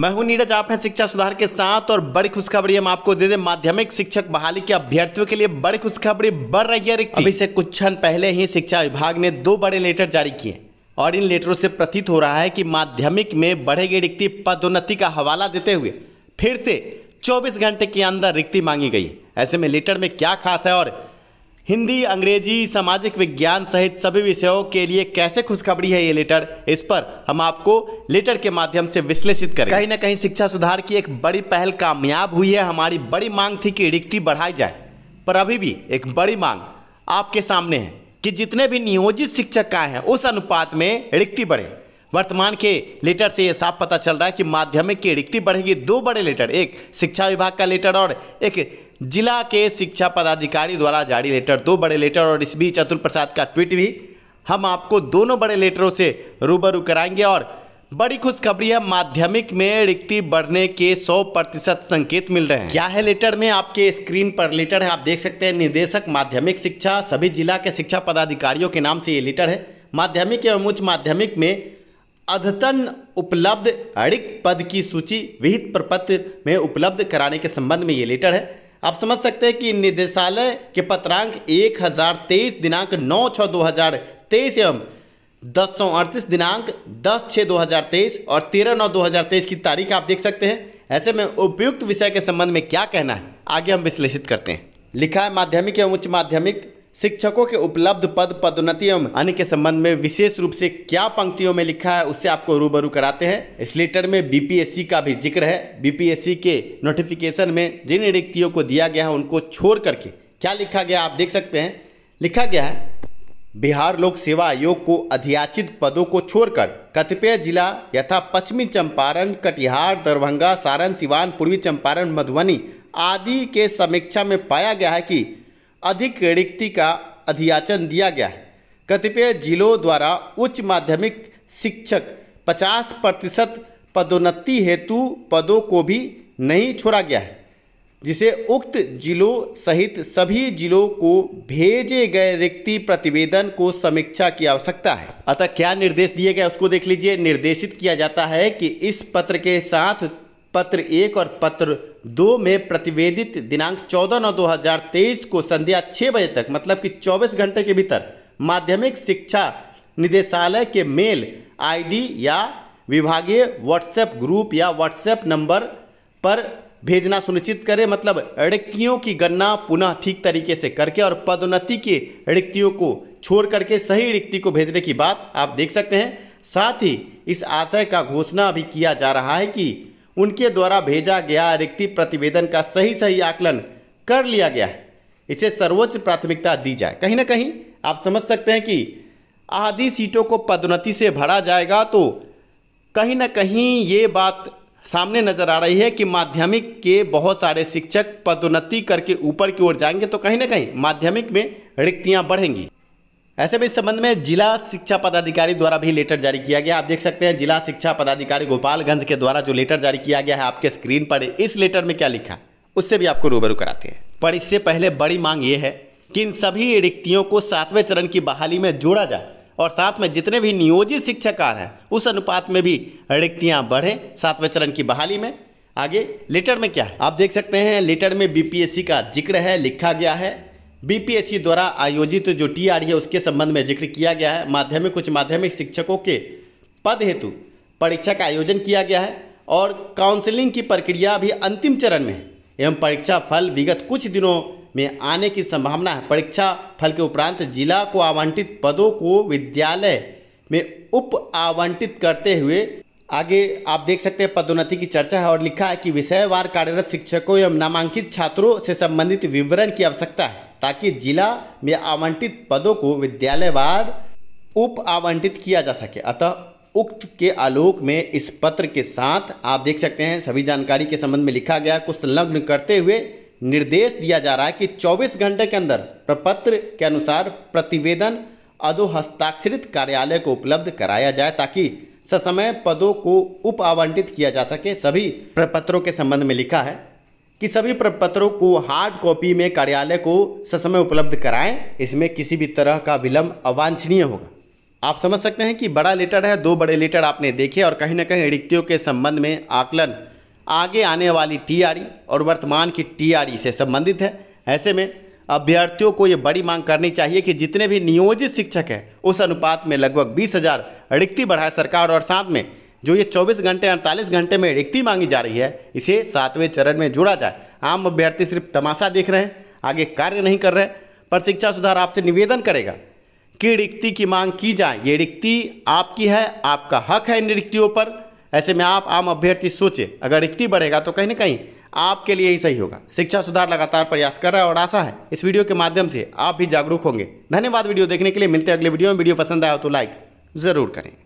मैं हूं नीरज आप हैं शिक्षा सुधार के साथ और बड़ी खुशखबरी हम आपको दे दें माध्यमिक शिक्षक बहाली के अभ्यर्थियों के लिए बड़ी खुशखबरी बढ़ रही है अभी से कुछ क्षण पहले ही शिक्षा विभाग ने दो बड़े लेटर जारी किए और इन लेटरों से प्रतीत हो रहा है कि माध्यमिक में बढ़ेगी रिक्ति पदोन्नति का हवाला देते हुए फिर से 24 घंटे के अंदर रिक्ति मांगी गई ऐसे में लेटर में क्या खास है और हिंदी अंग्रेजी सामाजिक विज्ञान सहित सभी विषयों के लिए कैसे खुशखबरी है ये लेटर इस पर हम आपको लेटर के माध्यम से विश्लेषित करें कहीं ना कहीं शिक्षा सुधार की एक बड़ी पहल कामयाब हुई है हमारी बड़ी मांग थी कि रिक्ति बढ़ाई जाए पर अभी भी एक बड़ी मांग आपके सामने है कि जितने भी नियोजित शिक्षक का हैं उस अनुपात में रिक्ति बढ़े वर्तमान के लेटर से यह साफ पता चल रहा है कि माध्यमिक की रिक्ति बढ़ेगी दो बड़े लेटर एक शिक्षा विभाग का लेटर और एक जिला के शिक्षा पदाधिकारी द्वारा जारी लेटर दो बड़े लेटर और इस बीच अतुल प्रसाद का ट्वीट भी हम आपको दोनों बड़े लेटरों से रूबरू कराएंगे और बड़ी खुशखबरी है माध्यमिक में रिक्ति बढ़ने के 100 प्रतिशत संकेत मिल रहे हैं क्या है लेटर में आपके स्क्रीन पर लेटर है आप देख सकते हैं निदेशक माध्यमिक शिक्षा सभी जिला के शिक्षा पदाधिकारियों के नाम से ये लेटर है माध्यमिक एवं उच्च माध्यमिक में अद्यतन उपलब्ध रिक्त पद की सूची विहित प्रपत्र में उपलब्ध कराने के संबंध में ये लेटर है आप समझ सकते हैं कि निदेशालय के पत्रांक 1023 दिनांक 9 छः 2023 एवं दस सौ अड़तीस दिनांक दस छः 2023 और तेरह नौ 2023 की तारीख आप देख सकते हैं ऐसे में उपयुक्त विषय के संबंध में क्या कहना है आगे हम विश्लेषित करते हैं लिखा है माध्यमिक एवं उच्च माध्यमिक शिक्षकों के उपलब्ध पद पदोन्नति एवं अन्य के संबंध में विशेष रूप से क्या पंक्तियों में लिखा है उससे आपको रूबरू कराते हैं इस लेटर में बीपीएससी का भी जिक्र है बीपीएससी के नोटिफिकेशन में जिन रिक्तियों को दिया गया है उनको छोड़ करके क्या लिखा गया आप देख सकते हैं लिखा गया है बिहार लोक सेवा आयोग को अधियाचित पदों को छोड़कर कतिपय जिला यथा पश्चिमी चंपारण कटिहार दरभंगा सारण सिवान पूर्वी चंपारण मधुबनी आदि के समीक्षा में पाया गया है कि अधिक रिक्ति का अधियाचन दिया गया है कतिपय जिलों द्वारा उच्च माध्यमिक शिक्षक 50 प्रतिशत पदोन्नति हेतु पदों को भी नहीं छोड़ा गया है जिसे उक्त जिलों सहित सभी जिलों को भेजे गए रिक्ति प्रतिवेदन को समीक्षा की आवश्यकता है अतः क्या निर्देश दिए गए उसको देख लीजिए निर्देशित किया जाता है कि इस पत्र के साथ पत्र एक और पत्र दो में प्रतिवेदित दिनांक 14 नौ 2023 को संध्या छः बजे तक मतलब कि 24 घंटे के भीतर माध्यमिक शिक्षा निदेशालय के मेल आईडी या विभागीय व्हाट्सएप ग्रुप या व्हाट्सएप नंबर पर भेजना सुनिश्चित करें मतलब रिक्तियों की गणना पुनः ठीक तरीके से करके और पदोन्नति के रिक्तियों को छोड़ करके सही रिक्ति को भेजने की बात आप देख सकते हैं साथ ही इस आशय का घोषणा भी किया जा रहा है कि उनके द्वारा भेजा गया रिक्ति प्रतिवेदन का सही सही आकलन कर लिया गया है इसे सर्वोच्च प्राथमिकता दी जाए कहीं ना कहीं आप समझ सकते हैं कि आधी सीटों को पदोन्नति से भरा जाएगा तो कहीं ना कहीं ये बात सामने नज़र आ रही है कि माध्यमिक के बहुत सारे शिक्षक पदोन्नति करके ऊपर की ओर जाएंगे तो कहीं ना कहीं माध्यमिक में रिक्तियाँ बढ़ेंगी ऐसे में इस संबंध में जिला शिक्षा पदाधिकारी द्वारा भी लेटर जारी किया गया आप देख सकते हैं जिला शिक्षा पदाधिकारी गोपालगंज के द्वारा जो लेटर जारी किया गया है आपके स्क्रीन पर इस लेटर में क्या लिखा उससे भी आपको रूबरू कराते हैं पर इससे पहले बड़ी मांग ये है कि इन सभी रिक्तियों को सातवें चरण की बहाली में जोड़ा जाए और साथ में जितने भी नियोजित शिक्षाकार हैं उस अनुपात में भी रिक्तियाँ बढ़ें सातवें चरण की बहाली में आगे लेटर में क्या है आप देख सकते हैं लेटर में बीपीएससी का जिक्र है लिखा गया है बीपीएससी द्वारा आयोजित जो टीआर है उसके संबंध में जिक्र किया गया है माध्यमिक कुछ माध्यमिक शिक्षकों के पद हेतु परीक्षा का आयोजन किया गया है और काउंसलिंग की प्रक्रिया भी अंतिम चरण में है एवं परीक्षा फल विगत कुछ दिनों में आने की संभावना है परीक्षा फल के उपरांत जिला को आवंटित पदों को विद्यालय में उप आवंटित करते हुए आगे आप देख सकते हैं पदोन्नति की चर्चा है और लिखा है कि विषयवार कार्यरत शिक्षकों एवं नामांकित छात्रों से संबंधित विवरण की आवश्यकता है ताकि जिला में आवंटित पदों को विद्यालयवार उप आवंटित किया जा सके अतः उक्त के आलोक में इस पत्र के साथ आप देख सकते हैं सभी जानकारी के संबंध में लिखा गया को संलग्न करते हुए निर्देश दिया जा रहा है कि 24 घंटे के अंदर प्रपत्र के अनुसार प्रतिवेदन अधोहस्ताक्षरित कार्यालय को उपलब्ध कराया जाए ताकि ससमय पदों को उप आवंटित किया जा सके सभी प्रपत्रों के संबंध में लिखा है कि सभी प्रपत्रों को हार्ड कॉपी में कार्यालय को ससमय उपलब्ध कराएं इसमें किसी भी तरह का विलंब अवांछनीय होगा आप समझ सकते हैं कि बड़ा लेटर है दो बड़े लेटर आपने देखे और कहीं ना कहीं रिक्तियों के संबंध में आकलन आगे आने वाली टीआरई e और वर्तमान की टीआरई e से संबंधित है ऐसे में अभ्यर्थियों को ये बड़ी मांग करनी चाहिए कि जितने भी नियोजित शिक्षक हैं उस अनुपात में लगभग बीस हज़ार रिक्ति बढ़ाए सरकार और साथ में जो ये 24 घंटे 48 घंटे में रिक्ति मांगी जा रही है इसे सातवें चरण में जोड़ा जाए आम अभ्यर्थी सिर्फ तमाशा देख रहे हैं आगे कार्य नहीं कर रहे पर शिक्षा सुधार आपसे निवेदन करेगा कि रिक्ति की मांग की जाए ये रिक्ति आपकी है आपका हक है इन रिक्तियों पर ऐसे में आप आम अभ्यर्थी सोचे अगर रिक्ति बढ़ेगा तो कहीं ना कहीं आपके लिए ही सही होगा शिक्षा सुधार लगातार प्रयास कर रहा है और आशा है इस वीडियो के माध्यम से आप भी जागरूक होंगे धन्यवाद वीडियो देखने के लिए मिलते हैं अगले वीडियो में वीडियो पसंद आया तो लाइक ज़रूर करें